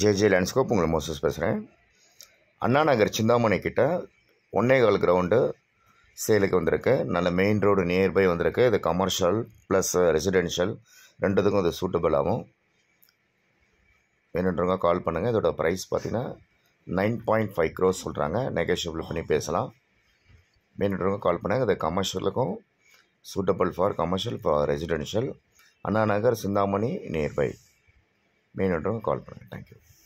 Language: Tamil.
ஜேஜே லேண்ட்ஸ்கோப் உங்களை மோசஸ் பேசுகிறேன் அண்ணா நகர் சிந்தாமணி கிட்ட ஒன்னேகால் கிரவுண்டு சேலுக்கு வந்திருக்கு நல்ல மெயின் ரோடு நியர்பை வந்திருக்கு இது கமர்ஷியல் ப்ளஸ் ரெசிடென்ஷியல் ரெண்டுத்துக்கும் அது சூட்டபிள் ஆகும் வேணுன்றவங்க கால் பண்ணுங்கள் இதோட ப்ரைஸ் பார்த்தீங்கன்னா நைன் பாயிண்ட் ஃபைவ் க்ரோஸ் சொல்கிறாங்க நெகோஷியபிள் பண்ணி பேசலாம் வேணுன்றவங்க கால் பண்ணுங்கள் இது கமர்ஷியலுக்கும் suitable for commercial for residential Anna Nagar Chintamani nearby main ரோட்டுக்கு கால் பண்ணுங்கள் தேங்க்யூ